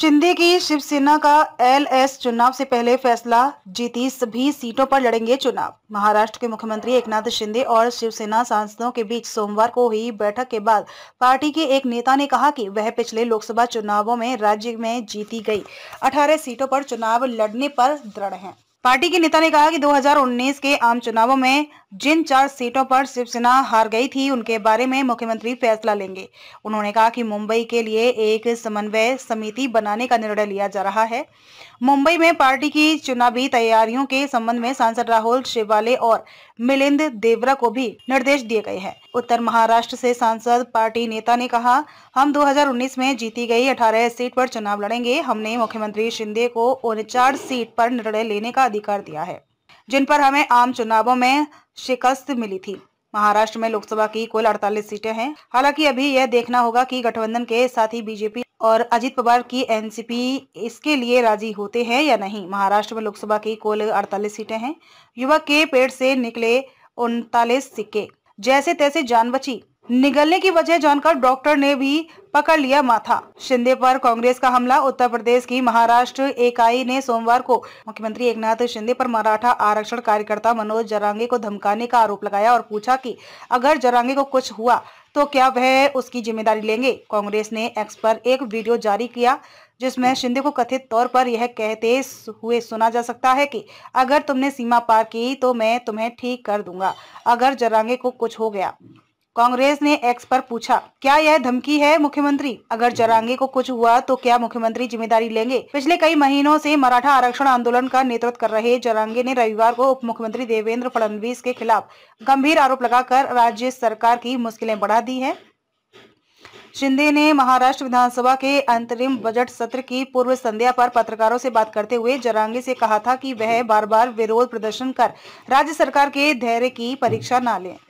शिंदे की शिवसेना का एलएस चुनाव से पहले फैसला जीती सभी सीटों पर लड़ेंगे चुनाव महाराष्ट्र के मुख्यमंत्री एकनाथ शिंदे और शिवसेना सांसदों के बीच सोमवार को हुई बैठक के बाद पार्टी के एक नेता ने कहा कि वह पिछले लोकसभा चुनावों में राज्य में जीती गई 18 सीटों पर चुनाव लड़ने पर दृढ़ है पार्टी के नेता ने कहा कि 2019 के आम चुनावों में जिन चार सीटों पर शिवसेना हार गई थी उनके बारे में मुख्यमंत्री फैसला लेंगे उन्होंने कहा कि मुंबई के लिए एक समन्वय समिति बनाने का निर्णय लिया जा रहा है मुंबई में पार्टी की चुनावी तैयारियों के संबंध में सांसद राहुल शिवाले और मिलिंद देवरा को भी निर्देश दिए गए हैं उत्तर महाराष्ट्र से सांसद पार्टी नेता ने कहा हम 2019 में जीती गई 18 सीट पर चुनाव लड़ेंगे हमने मुख्यमंत्री शिंदे को उनचास सीट पर निर्णय लेने का अधिकार दिया है जिन पर हमें आम चुनावों में शिकस्त मिली थी महाराष्ट्र में लोकसभा की कुल 48 सीटें हैं हालांकि अभी यह देखना होगा कि गठबंधन के साथ ही बीजेपी और अजीत पवार की एनसीपी इसके लिए राजी होते हैं या नहीं महाराष्ट्र में लोकसभा की कुल 48 सीटें हैं युवा के पेड़ से निकले उनतालीस सिक्के जैसे तैसे जान बची निगलने की वजह जानकर डॉक्टर ने भी पकड़ लिया माथा शिंदे पर कांग्रेस का हमला उत्तर प्रदेश की महाराष्ट्र इकाई ने सोमवार को मुख्यमंत्री एकनाथ शिंदे पर मराठा आरक्षण कार्यकर्ता मनोज जरांगे को धमकाने का आरोप लगाया और पूछा कि अगर जरांगे को कुछ हुआ तो क्या वह उसकी जिम्मेदारी लेंगे कांग्रेस ने एक्स पर एक वीडियो जारी किया जिसमें शिंदे को कथित तौर पर यह कहते हुए सुना जा सकता है कि अगर तुमने सीमा पार की तो मैं तुम्हें ठीक कर दूंगा अगर जरांगे को कुछ हो गया कांग्रेस ने एक्स पर पूछा क्या यह धमकी है मुख्यमंत्री अगर जरांगे को कुछ हुआ तो क्या मुख्यमंत्री जिम्मेदारी लेंगे पिछले कई महीनों से मराठा आरक्षण आंदोलन का नेतृत्व कर रहे जरांगे ने रविवार को उप मुख्यमंत्री देवेंद्र फडणवीस के खिलाफ गंभीर आरोप लगाकर राज्य सरकार की मुश्किलें बढ़ा दी है शिंदे ने महाराष्ट्र विधानसभा के अंतरिम बजट सत्र की पूर्व संध्या पर पत्रकारों से बात करते हुए जरांगे से कहा था कि वह बार बार विरोध प्रदर्शन कर राज्य सरकार के धैर्य की परीक्षा न लें